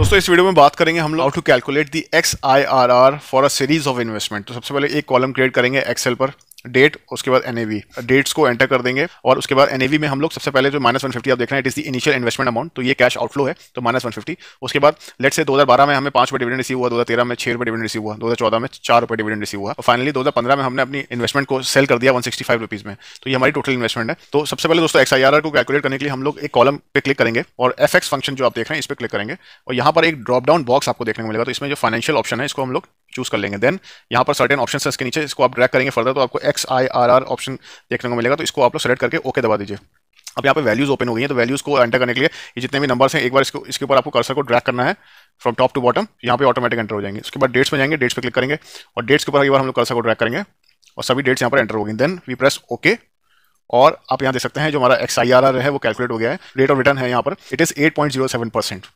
दोस्तों इस वीडियो में बात करेंगे हम लोग how to calculate the X I R R for a series of investment तो सबसे पहले एक कॉलम क्रिएट करेंगे एक्सेल पर डेट उसके बाद एनएवी डेट्स को एंटर कर देंगे और उसके बाद एनएवी में हम लोग सबसे पहले जो माइनस वन आप देख रहे हैं इट इस द इनिशियल इन्वेस्टमेंट अमाउंट तो ये कैश आउटफ्लो है तो माइनस वन उसके बाद लेट से 2012 में हमें पांच रुपये डिविडेंड रिसीव हुआ दो 2013 में छह रुपये डिविडेंड रिसीव हुआ चौदह में चार रुपये डिविडेंड रिसीव हुआ और फाइनली पंद्रह में हमने अपनी इन्वेस्टमेंट को सेल कर दिया वन सिक्सटी में तो ये हमारी टोटल इन्वेस्टमेंट है तो सबसे पहले दोस्तों एक्स को कैलकुलेट करने के लिए हम लोग एक कॉलम पे क्लिक करेंगे और एफ फंक्शन जो आप देख रहे हैं इस पर क्लिक करेंगे और यहाँ पर एक ड्रॉप डाउन बॉक्स आपको देखने को मिलेगा तो इसमें जो फाइनेंशियल ऑप्शन है इसको हम लोग चूज कर लेंगे देन यहाँ पर सर्टेन ऑप्शन है इसके नीचे इसको आप ड्रैक करेंगे फर्दर तो आपको X I R R option देखने को मिलेगा तो इसको आप लोग सेलेक्ट करके ओके दबा दीजिए अब यहाँ पे वैल्यूज ओपन हो गई है तो वैल्यूज को एंटर करने के लिए ये जितने भी नंबर्स हैं एक बार इसको इसके ऊपर आपको कर्सर को ड्रैग करना है फ्रॉम टॉप टू बॉटम यहाँ पे ऑटोमेटिक एंटर हो जाएंगे उसके बाद डेट्स में जाएंगे डेट्स पे क्लिक करेंगे और डेट्स के ऊपर एक बार हम लोग कर्सर को ड्रैग करेंगे और सभी डेट्स यहाँ पर एंटर हो गई देन वी प्रेस ओके और आप यहाँ देख सकते हैं जो हमारा एक्स आई आर आर है वो कैलकुलेट हो गया है रेट ऑफ रिटर्न है यहाँ पर it is eight point zero seven percent